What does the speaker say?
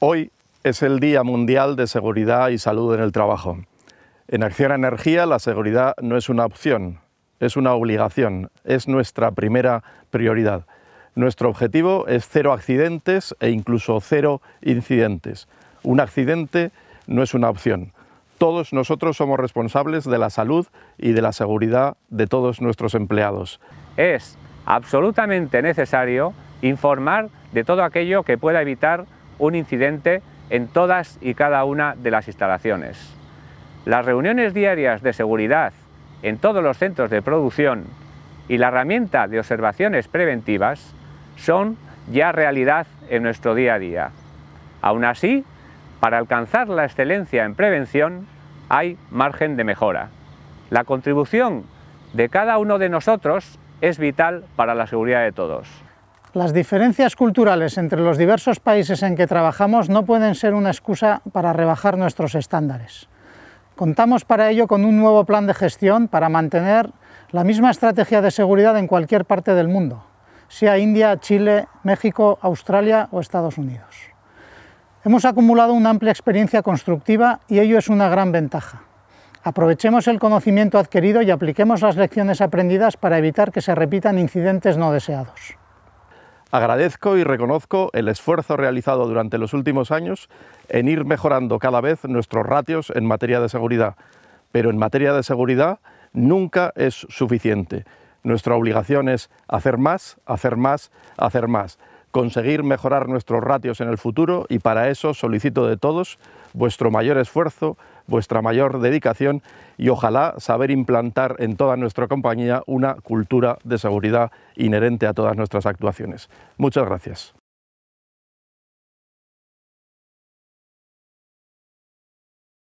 Hoy es el Día Mundial de Seguridad y Salud en el Trabajo. En Acción Energía la seguridad no es una opción, es una obligación, es nuestra primera prioridad. Nuestro objetivo es cero accidentes e incluso cero incidentes. Un accidente no es una opción. Todos nosotros somos responsables de la salud y de la seguridad de todos nuestros empleados. Es absolutamente necesario informar de todo aquello que pueda evitar un incidente en todas y cada una de las instalaciones. Las reuniones diarias de seguridad en todos los centros de producción y la herramienta de observaciones preventivas son ya realidad en nuestro día a día. Aún así, para alcanzar la excelencia en prevención hay margen de mejora. La contribución de cada uno de nosotros es vital para la seguridad de todos. Las diferencias culturales entre los diversos países en que trabajamos no pueden ser una excusa para rebajar nuestros estándares. Contamos para ello con un nuevo plan de gestión para mantener la misma estrategia de seguridad en cualquier parte del mundo, sea India, Chile, México, Australia o Estados Unidos. Hemos acumulado una amplia experiencia constructiva y ello es una gran ventaja. Aprovechemos el conocimiento adquirido y apliquemos las lecciones aprendidas para evitar que se repitan incidentes no deseados. Agradezco y reconozco el esfuerzo realizado durante los últimos años en ir mejorando cada vez nuestros ratios en materia de seguridad, pero en materia de seguridad nunca es suficiente. Nuestra obligación es hacer más, hacer más, hacer más conseguir mejorar nuestros ratios en el futuro y para eso solicito de todos vuestro mayor esfuerzo, vuestra mayor dedicación y ojalá saber implantar en toda nuestra compañía una cultura de seguridad inherente a todas nuestras actuaciones. Muchas gracias.